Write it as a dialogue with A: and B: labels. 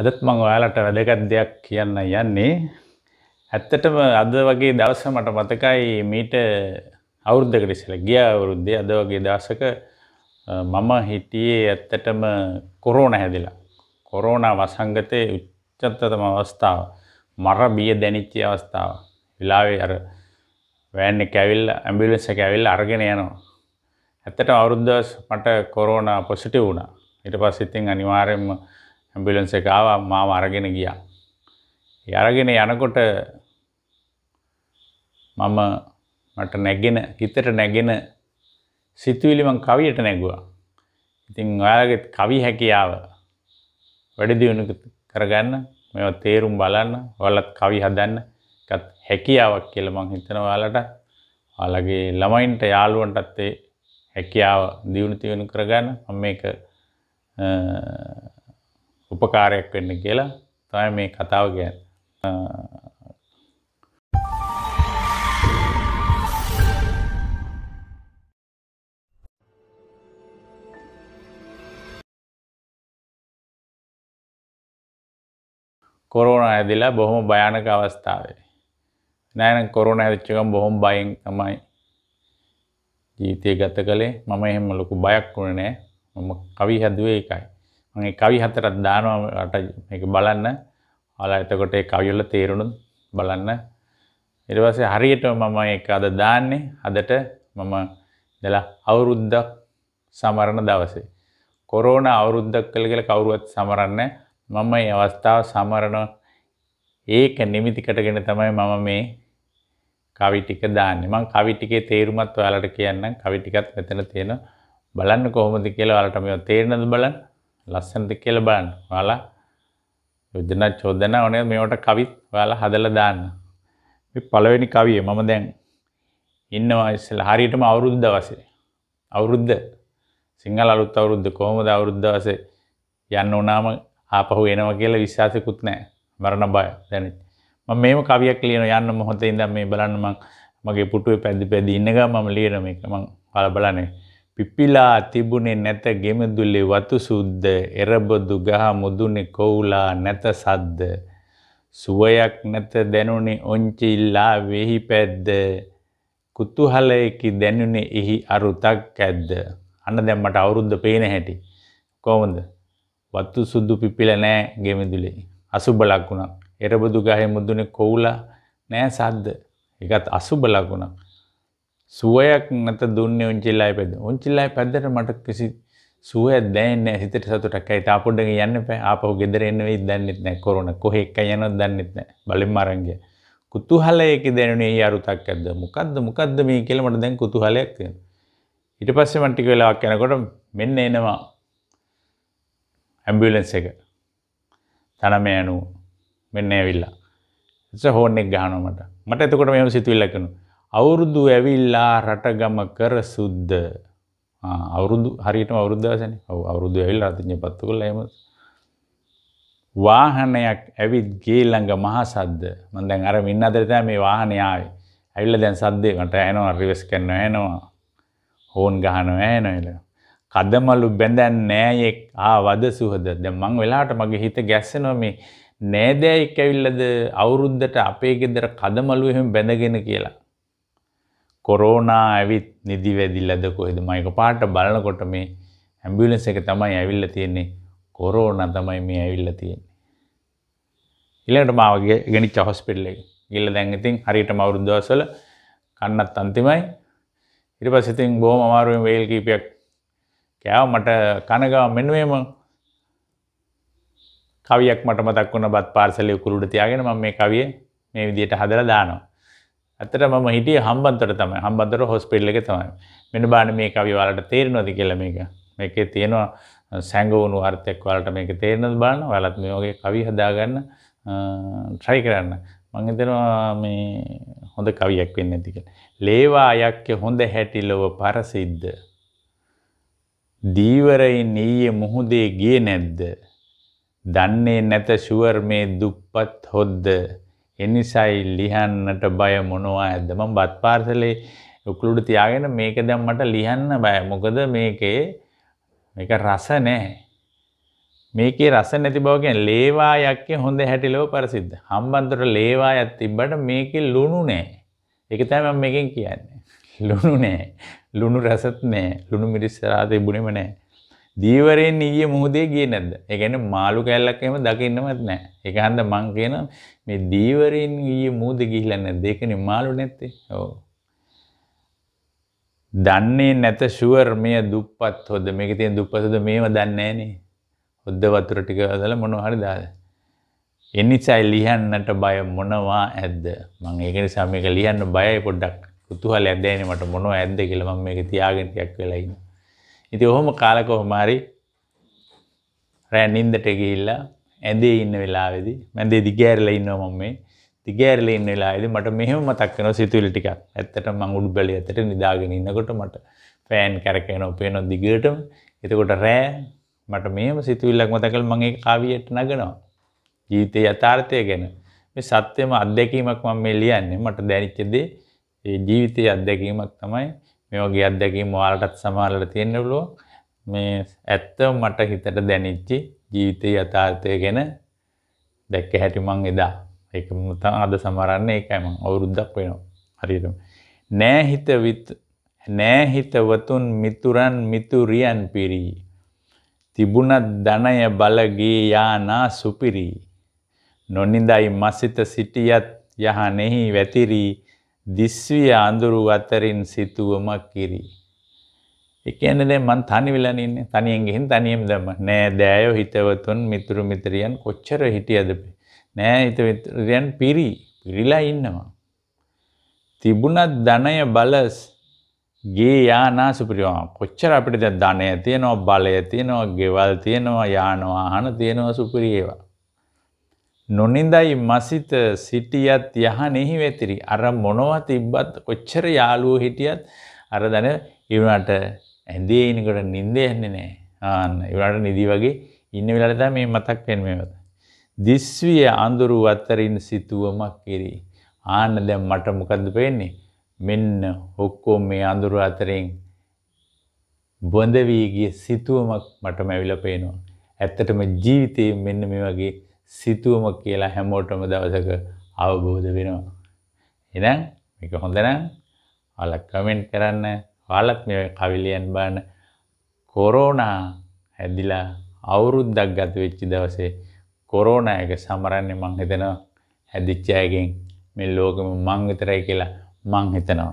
A: අදත් මං ඔයාලට වැදගත් දෙයක් කියන්න යන්නේ ඇත්තටම අද වගේ දවස මට මතකයි මීට අවුරුද්ධකට ඉස්සෙල් ගිය අවුරුද්දේ අද වගේ දවසක මම හිටියේ ඇත්තටම කොරෝණ හැදිලා කොරෝනා වසංගතයේ උච්චතම අවස්ථාව මර බිය දැනිච්ච අවස්ථාව විලාවේ අර වෑන් එක ඇවිල්ලා ඇම්බියුලන්ස් එක ඇවිල්ලා අරගෙන යනවා ඇත්තටම අවුරුද්දවස් මට කොරෝනා පොසිටිව් වුණා ඊට පස්සේ ඉතින් අනිවාර්යයෙන්ම ඇම්බිලන්ස එක ආවා මාව අරගෙන ගියා. ඒ අරගෙන යනකොට මම මට නැගෙන හිතට නැගෙන සිතුවිලි මං කවියට නැගුවා. ඉතින් ඔයාලගේ කවි හැකියාව වැඩි දියුණු කරගන්න මේවා තේරුම් බලන්න ඔයාලත් කවි හදන්න එකත් හැකියාවක් කියලා මං හිතනවා ඔයාලට. ඔයාලගේ ළමයින්ට යාළුවන්ටත් ඒ හැකියාව දියුණු තියුණු කරගන්න මම මේක උපකාරයක් වෙන්න කියලා තමයි මේ කතාව ගැන. කොරෝන ඇදිලා බොහොම භයානක අවස්ථාවේ. නෑන කොරුණ ඇදිච්චකම් බොහොම බයින් තමයි ජීවිතය ගත කළේ මම එහෙම ලොකු බයක් වුණ නෑ මම කවි හැදුවේ එකයි. මගේ කවි හතරක් දානවාට එක බලන්න ඔයාලා එතකොට ඒ කවිවල තේරුණුත් බලන්න ඊට පස්සේ හරියට මම ඒක අද දාන්නේ අදට මම ඉඳලා අවුරුද්දක් සමරන දවසේ කොරෝනා අවුරුද්දක් කළ කියලා කවුරුවත් සමරන්නේ මම මේ අවස්ථාව සමරන ඒක නිමිති කොටගෙන තමයි මම මේ කවි ටික දාන්නේ මම කවි ටිකේ තේරුමත් ඔයාලට කියන්නම් කවි ටිකත් මෙතන තියෙනවා බලන්න කොහොමද කියලා ඔයාලට මේව තේරෙනද බලන්න ලස්සනට කියල බලන්න වාලා යුදන චෝදන ඕනේ මේට කවිත් වාල හදල දාන්න පලවෙනි කවිය මම දැන් ඉන්නවා ඉස්සල හරියටම අවුරුද්ධ වසේ අවුරුද්ධ සිංහල අලුත් අවුරුද්ධ කොහොමද අවුරුද්ධවසේ යන්න ඕනාම ආපහු එනවා කියලා විශ්වාසයකුත් නෑ මරණ බය දැනෙත් මම මේම කවියක් ලියන යන්න මොහොතේ ඉඳන් මේ බලන්න මං මගේ පුටුවේ පැද්දි පැද්දි ඉන්න ගමන් මම ලියන මේක මං බල බලන්නේ පිපිලා තිබුණේ නැත ගෙමදුලේ වතු සුද්ද එරබදු ගහ මුදුනේ කොවුලා නැත සද්ද සුවයක් නැත දැනුනේ ඔංචිල්ලා වෙහි පැද්ද කුතුහලයකි දැනුනේ එහි අරුතක් ඇද්ද අන්න දැන් මට අවුරුද්ද පේන හැටි කොහොමද වතු සුදු පිපිලා නෑ ගෙමදුලේ අසුබ ලකුණක් එරබදු ගහේ මුදුනේ කොවුලා නෑ සද්ද ඒකත් අසුබ ලකුණක් සුවයක් නැත දුන්නේ උංචිල්ලයි පැද උංචිල්ලයි පැද්දට මට කිසි සුවයක් දැනෙන්නේ නැහැ හිතට සතුටක් ඇයි තා පොඩ්ඩක් යන්න එපා ආපහු ගෙදර එන්න වෙයි දන්නෙත් නැහැ කොරෝනා කොහේ එක යනවද දන්නෙත් නැහැ බලෙන් අරන් ගියා කුතුහලයක දැනුනේ ඒ අරුතක් ඇද්ද මොකද්ද මොකද්ද මේ කියලා මට දැන් කුතුහලයක් තියෙනවා ඊට පස්සේ මම ටික වෙලාවක් යනකොට මෙන්න එනවා ඇම්බියුලන්ස් එක තනම යනුව මෙන්න ඇවිල්ලා එතකොට හෝන් එක ගහනවා මට මට එතකොට මෙහෙම සිතුවිල්ලක් එනවා අවුරුදු ඇවිල්ලා රටගම කර සුද්ද අවුරුදු හරියට අවුරුද්දාසන අවුරුදු ඇවිල් අතිඥ පත්තු කළ එම වාහනයක් ඇවිත් ගේල්ලඟ මහා සද්ද මන්දැන් අර මින් අදරතෑ මේ වාහනයාව ඇවිල්ල දැන් සද්දේකට ඇනවා රිවස් කරන්න ඇනවා හෝන් ගහන ඇනොල කදමලු බැඳැන් නෑයෙක් ආ වද සුහද ද මං වෙලාට මගේ හිත ගැස්සනො මේ නෑදෑයෙක් ඇවිල්ලද අවුරුද්දට අපේ ගෙදර කදමලු එහෙම බැඳගෙන කියලා කොරෝනා ඇවිත් නිදිවැදිල්ලද කොහෙද මයක පාට බලනකොට මේ ඇම්බිලන්ස එක තමයි ඇවිල්ල තියෙන්නේ කොරෝන තමයි මේ ඇවිල්ල තියෙන්නේ. ඉලට මාවගේ ගෙනි චහොස්පිල්ලෙ ගිල්ල දැන්ගතින් හරිට මවුරුද්දවසල කන්නත් අන්තිමයි ඉරි පසිතින් බෝ අමාරුවෙන් වේල් කීපයක් කෑව මට කනගාව මෙනුවේම කවියක් මට මතක් වුණ බත් පාර්සලය කුරුට තියාගෙන ම මේ කවිය මේ විදියට හදර දානවා. ඇතට ම හිටිය හම්බන්තට තම හම්බන්තර හොස්පිල්ල එක තමයි මෙට බාන මේ කවි වලට තේරනොද කියල මේක මේක තියෙනවා සැංගවුණු අර්ථයක් වලට මේක තේරනද බාන වලත් මේෝගේ කවි හදාගන්න ට්‍රයි කරන්න මංගතෙනවා මේ හොඳ කවියක් වෙන්න ඇතික ලේවා අයක්්‍ය හොඳ හැටිලොව පරසිද්ධ දීවරයින් ඊය මුහුදේ ගිය නැද්ද දන්නේ නැත ශුවර් මේ දුප්පත් හොද්ද එනිසයි ලිහන්නට බය මොනවා ඇද මම බත් පාර්සලේ යුකුළුඩු තියාගෙන මේක දැන් මට ලියන්න බය. මොකද මේකේ මේක රස නැහැ. මේකේ රස නැති බව කියන්නේ ලේවායක්ගේ හොඳ හැටිලෝ ප්‍රසිද්ධ. හම්බන්තොට ලේවායක් තිබ්බට මේකේ ලුණු නැහැ. ඒක තමයි මම මේකෙන් කියන්නේ. ලුණු නැහැ. ලුණු රසත් නැහැ. ලුණු මිරිස් රාදේ බුණෙම නැහැ. දීවරෙන් ඊයේ මුහුදේ ගියේ නැද්ද? ඒ කියන්නේ මාළු කැල්ලක් එහෙම දකින්නවත් නැහැ. ඒක හන්ද මං කියනවා මේ දීවරෙන් ඊයේ මුහුදේ ගිහිල්ලා නැද්ද? ඒකනේ මාළු නැත්තේ. ඔව්. දන්නේ නැත ෂුවර් මේ දුප්පත් හොද මේක තියෙන දුප්පත් හොද මේව දන්නේ නැහනේ. හොද්ද වතුර ටික දාලා මොනවා හරි දාලා. එනිසයි ලියන්නට බය මොනවා ඇද්ද මං ඒක නිසා මේක ලියන්න බයයි පොඩ්ඩක් කුතුහලයක් දැනෙන්නේ මට මොනවා ඇද්ද කියලා මම මේක තියාගෙන ටිකක් වෙලා ඉන්නේ ඉති ඔහොම කාලකොහොමාරි රැන්නින්දට ගිහිල්ලා ඇඳේ ඉන්න වෙලාවෙදි මැදේ දිගෑරල ඉන්න මම මේ දිගෑරල ඉන්න වෙලාද මට මෙහම මතක්කන සිතුවිලි ටිකක් ඇත්තට මං උඩ් බැලි ඇතට නිදාගෙන ඉන්නකොට මට පෑන් කරකයන පේනො දිගටම එතකොට රෑ මට මේම සිතුවිල්ලක් මතකල් මගේ කාවියට නගෙනවා ජීතය යථාර්ථය ගැන මේ සත්‍යම අත්දැකීමක් මම මේ ලියන්නේ මට දැනිච්චදේ ජීවිතය අත්දැකීමක් තමයි මේ වගේ අත්දැකීම් ඔයාලටත් සමහරවිට තියෙන්න පුළුවන්. මේ ඇත්තම මට හිතට දැනෙච්ච ජීවිතයේ යථාර්ථය ගැන දැක්ක හැටි මං එදා. ඒක මම අද සමරන්නේ ඒකයි මං අවුරුද්දක් වෙනවා. හරියටම. නෑ හිත විත් නෑ හිතවතුන් මිතුරන් මිතුරියන් පිරී. තිබුණත් ධනය බලගේ යානා සුපිරි. නොනිඳයි මසිත සිටියත් යහනෙහි වැතිරී දිස්විය අඳුරු අතරින් සිතුවමක් කිරි. එකන දැ මන් තනි විලනින්න තනියෙන් ගෙහින් තනියම් දම නෑ දෑයෝ හිතවතුන් මිතුරු මිතරියන් කොච්චර හිටියදප. නෑ හිතවිතරයන් පිරි පිරිලා ඉන්නවා. තිබුණත් ධනය බලස් ගේ යානා සුපිරිවා කොච්චර අපිට දැ ධනය තියනවා බලය තියනවා ගෙවල් තියනවා යානවා හන තියෙනවා සුපිරියේවා. නොනින්දයි මසිත සිටියත් යහනෙහි වෙතිරි. අර මොනවා තිබ්බත් කොච්චර යාලුව හිටියත් අර දැන ඉවුණට ඇඳේ ඉනිකොට නින්දේ යන්නේ නෑ ආන්න ඉවුණට නිදී වගේ ඉන්න වෙලාවට මේ මතක් වෙනවද. දිස්විය අඳුරු අතරින් සිතුවමක් කිරි. ආන්න දැන් මට මොකද්ද වෙන්නේ? මෙන්න ඔක්කොම මේ අඳුරු අතරින් බොඳ වී ගිය සිතුවමක් මටම ඇවිල්ලා පේනවා. ඇත්තටම ජීවිතේ මෙන්න මේ වගේ සිතුවම කියලා හැමෝටම දවසක අවබෝධ වෙනවා. එනම් එක හොඳනම් ඔල කමෙන්ට් කරන්න ඔයාලත් මේ කවිලියන් බාන කොරෝනා හැදිලා අවුරුද්දක් ගත වෙච්චි දවසේ කොරෝනා එක සමරන්නේ මං හිතනවා හැදිච්ච අයගෙන් මේ ලෝකෙම මං විතරයි කියලා මං හිතනවා